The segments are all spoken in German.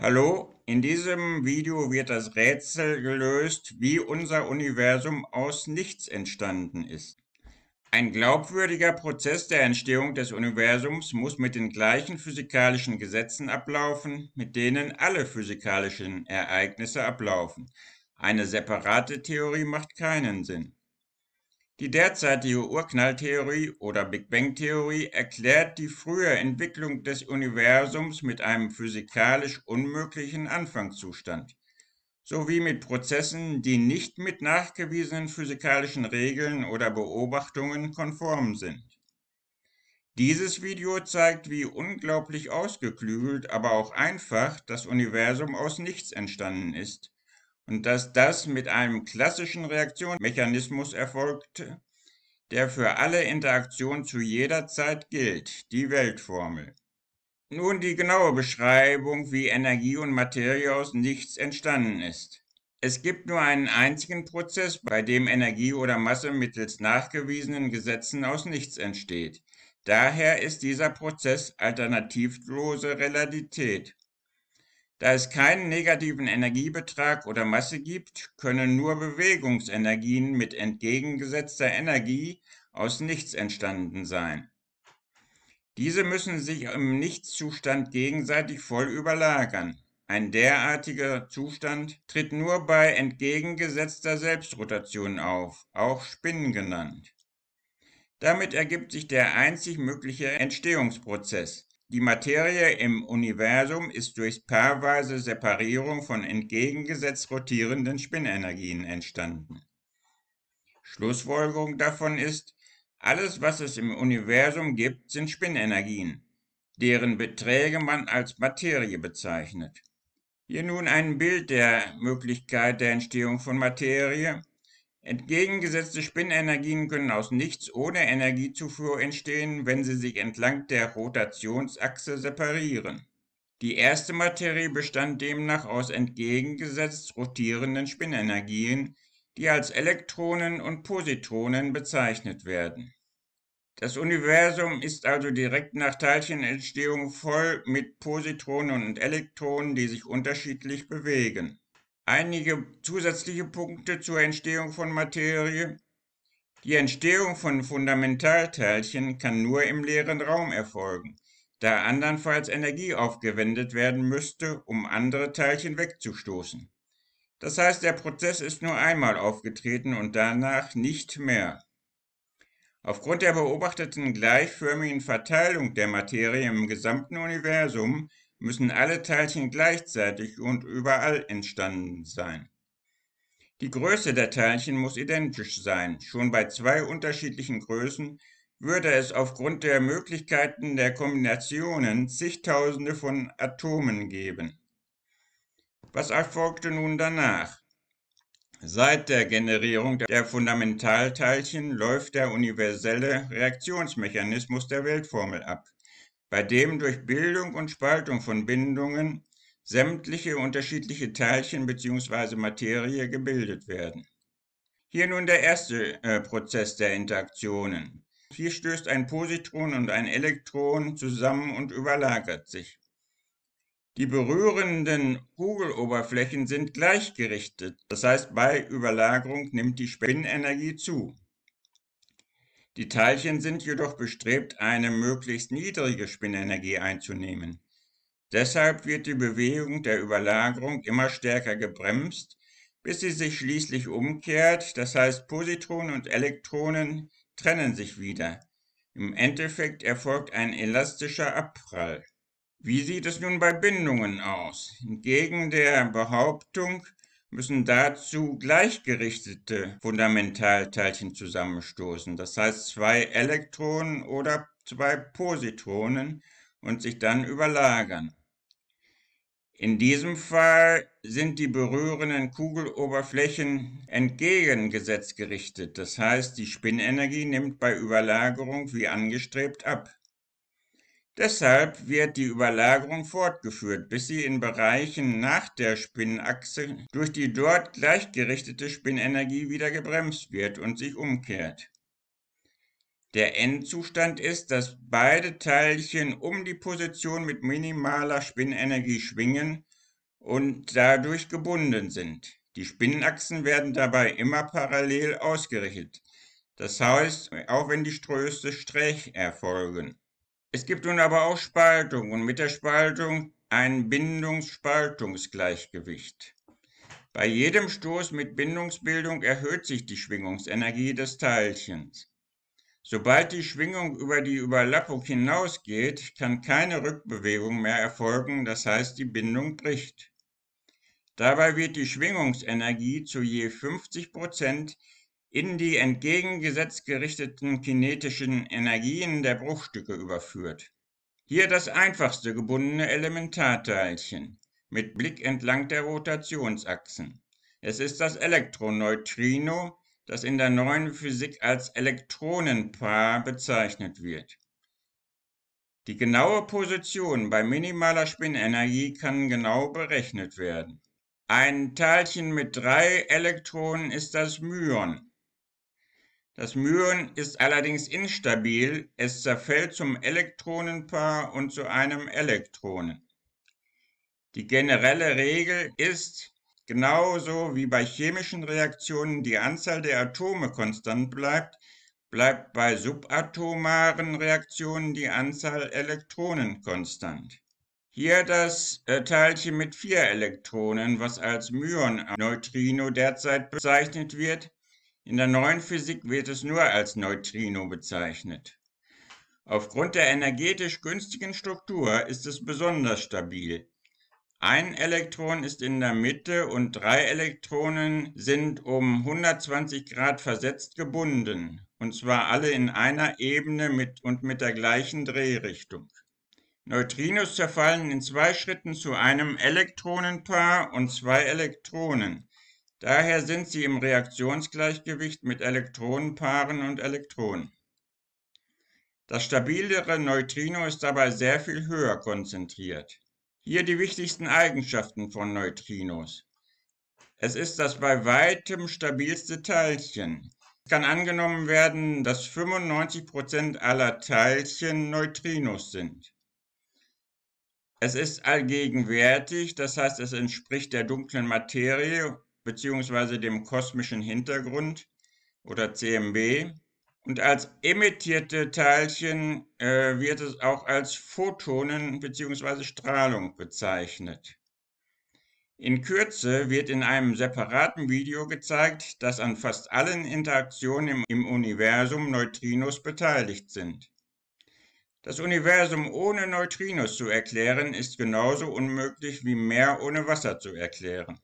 Hallo, in diesem Video wird das Rätsel gelöst, wie unser Universum aus nichts entstanden ist. Ein glaubwürdiger Prozess der Entstehung des Universums muss mit den gleichen physikalischen Gesetzen ablaufen, mit denen alle physikalischen Ereignisse ablaufen. Eine separate Theorie macht keinen Sinn. Die derzeitige Urknalltheorie oder Big Bang-Theorie erklärt die frühe Entwicklung des Universums mit einem physikalisch unmöglichen Anfangszustand, sowie mit Prozessen, die nicht mit nachgewiesenen physikalischen Regeln oder Beobachtungen konform sind. Dieses Video zeigt, wie unglaublich ausgeklügelt, aber auch einfach das Universum aus nichts entstanden ist und dass das mit einem klassischen Reaktionsmechanismus erfolgt, der für alle Interaktionen zu jeder Zeit gilt, die Weltformel. Nun die genaue Beschreibung, wie Energie und Materie aus nichts entstanden ist. Es gibt nur einen einzigen Prozess, bei dem Energie oder Masse mittels nachgewiesenen Gesetzen aus nichts entsteht. Daher ist dieser Prozess alternativlose Relativität. Da es keinen negativen Energiebetrag oder Masse gibt, können nur Bewegungsenergien mit entgegengesetzter Energie aus nichts entstanden sein. Diese müssen sich im Nichtszustand gegenseitig voll überlagern. Ein derartiger Zustand tritt nur bei entgegengesetzter Selbstrotation auf, auch Spinnen genannt. Damit ergibt sich der einzig mögliche Entstehungsprozess. Die Materie im Universum ist durch paarweise Separierung von entgegengesetzt rotierenden Spinnenergien entstanden. Schlussfolgerung davon ist, alles, was es im Universum gibt, sind Spinnenergien, deren Beträge man als Materie bezeichnet. Hier nun ein Bild der Möglichkeit der Entstehung von Materie Entgegengesetzte Spinnenergien können aus nichts ohne Energiezufuhr entstehen, wenn sie sich entlang der Rotationsachse separieren. Die erste Materie bestand demnach aus entgegengesetzt rotierenden Spinnenergien, die als Elektronen und Positronen bezeichnet werden. Das Universum ist also direkt nach Teilchenentstehung voll mit Positronen und Elektronen, die sich unterschiedlich bewegen einige zusätzliche Punkte zur Entstehung von Materie. Die Entstehung von Fundamentalteilchen kann nur im leeren Raum erfolgen, da andernfalls Energie aufgewendet werden müsste, um andere Teilchen wegzustoßen. Das heißt, der Prozess ist nur einmal aufgetreten und danach nicht mehr. Aufgrund der beobachteten gleichförmigen Verteilung der Materie im gesamten Universum müssen alle Teilchen gleichzeitig und überall entstanden sein. Die Größe der Teilchen muss identisch sein. Schon bei zwei unterschiedlichen Größen würde es aufgrund der Möglichkeiten der Kombinationen zigtausende von Atomen geben. Was erfolgte nun danach? Seit der Generierung der Fundamentalteilchen läuft der universelle Reaktionsmechanismus der Weltformel ab bei dem durch Bildung und Spaltung von Bindungen sämtliche unterschiedliche Teilchen bzw. Materie gebildet werden. Hier nun der erste äh, Prozess der Interaktionen. Hier stößt ein Positron und ein Elektron zusammen und überlagert sich. Die berührenden Kugeloberflächen sind gleichgerichtet, das heißt bei Überlagerung nimmt die Spinnenergie zu. Die Teilchen sind jedoch bestrebt, eine möglichst niedrige Spinnenergie einzunehmen. Deshalb wird die Bewegung der Überlagerung immer stärker gebremst, bis sie sich schließlich umkehrt, das heißt Positronen und Elektronen trennen sich wieder. Im Endeffekt erfolgt ein elastischer Abprall. Wie sieht es nun bei Bindungen aus? Entgegen der Behauptung, müssen dazu gleichgerichtete Fundamentalteilchen zusammenstoßen, das heißt zwei Elektronen oder zwei Positronen und sich dann überlagern. In diesem Fall sind die berührenden Kugeloberflächen entgegengesetzt gerichtet, das heißt die Spinnenergie nimmt bei Überlagerung wie angestrebt ab. Deshalb wird die Überlagerung fortgeführt, bis sie in Bereichen nach der Spinnachse durch die dort gleichgerichtete Spinnenergie wieder gebremst wird und sich umkehrt. Der Endzustand ist, dass beide Teilchen um die Position mit minimaler Spinnenergie schwingen und dadurch gebunden sind. Die Spinnenachsen werden dabei immer parallel ausgerichtet, das heißt, auch wenn die Ströße Strich erfolgen. Es gibt nun aber auch Spaltung und mit der Spaltung ein Bindungsspaltungsgleichgewicht. Bei jedem Stoß mit Bindungsbildung erhöht sich die Schwingungsenergie des Teilchens. Sobald die Schwingung über die Überlappung hinausgeht, kann keine Rückbewegung mehr erfolgen, das heißt die Bindung bricht. Dabei wird die Schwingungsenergie zu je 50 Prozent in die entgegengesetzt gerichteten kinetischen Energien der Bruchstücke überführt. Hier das einfachste gebundene Elementarteilchen mit Blick entlang der Rotationsachsen. Es ist das Elektroneutrino, das in der neuen Physik als Elektronenpaar bezeichnet wird. Die genaue Position bei minimaler Spinnenergie kann genau berechnet werden. Ein Teilchen mit drei Elektronen ist das Myon, das Myon ist allerdings instabil, es zerfällt zum Elektronenpaar und zu einem Elektronen. Die generelle Regel ist, genauso wie bei chemischen Reaktionen die Anzahl der Atome konstant bleibt, bleibt bei subatomaren Reaktionen die Anzahl Elektronen konstant. Hier das äh, Teilchen mit vier Elektronen, was als Myon-Neutrino derzeit bezeichnet wird, in der neuen Physik wird es nur als Neutrino bezeichnet. Aufgrund der energetisch günstigen Struktur ist es besonders stabil. Ein Elektron ist in der Mitte und drei Elektronen sind um 120 Grad versetzt gebunden, und zwar alle in einer Ebene mit und mit der gleichen Drehrichtung. Neutrinos zerfallen in zwei Schritten zu einem Elektronenpaar und zwei Elektronen. Daher sind sie im Reaktionsgleichgewicht mit Elektronenpaaren und Elektronen. Das stabilere Neutrino ist dabei sehr viel höher konzentriert. Hier die wichtigsten Eigenschaften von Neutrinos. Es ist das bei weitem stabilste Teilchen. Es kann angenommen werden, dass 95% aller Teilchen Neutrinos sind. Es ist allgegenwärtig, das heißt es entspricht der dunklen Materie bzw. dem kosmischen Hintergrund oder CMB. Und als emittierte Teilchen äh, wird es auch als Photonen bzw. Strahlung bezeichnet. In Kürze wird in einem separaten Video gezeigt, dass an fast allen Interaktionen im, Universum Neutrinos beteiligt sind. Das Universum ohne Neutrinos zu erklären ist genauso unmöglich wie Meer ohne Wasser zu erklären.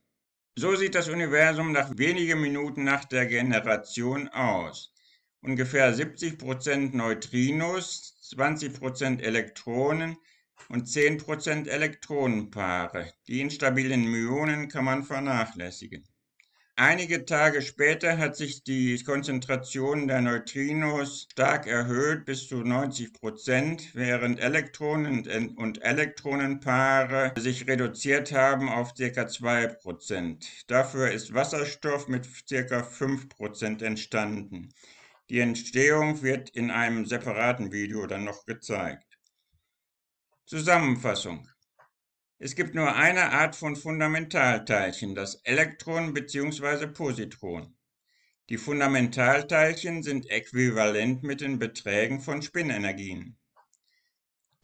So sieht das Universum nach wenigen Minuten nach der Generation aus. Ungefähr 70% Neutrinos, 20% Elektronen und 10% Elektronenpaare. Die instabilen Myonen kann man vernachlässigen. Einige Tage später hat sich die Konzentration der Neutrinos stark erhöht bis zu 90 Prozent, während Elektronen und Elektronenpaare sich reduziert haben auf ca. 2 Prozent. Dafür ist Wasserstoff mit ca. 5 Prozent entstanden. Die Entstehung wird in einem separaten Video dann noch gezeigt. Zusammenfassung. Es gibt nur eine Art von Fundamentalteilchen, das Elektron bzw. Positron. Die Fundamentalteilchen sind äquivalent mit den Beträgen von Spinnenergien.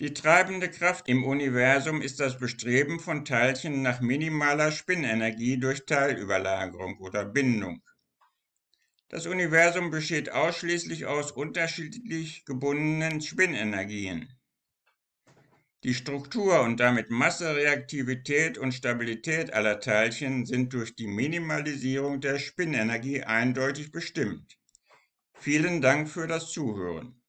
Die treibende Kraft im Universum ist das Bestreben von Teilchen nach minimaler Spinnenergie durch Teilüberlagerung oder Bindung. Das Universum besteht ausschließlich aus unterschiedlich gebundenen Spinnenergien. Die Struktur und damit Massereaktivität und Stabilität aller Teilchen sind durch die Minimalisierung der Spinnenergie eindeutig bestimmt. Vielen Dank für das Zuhören.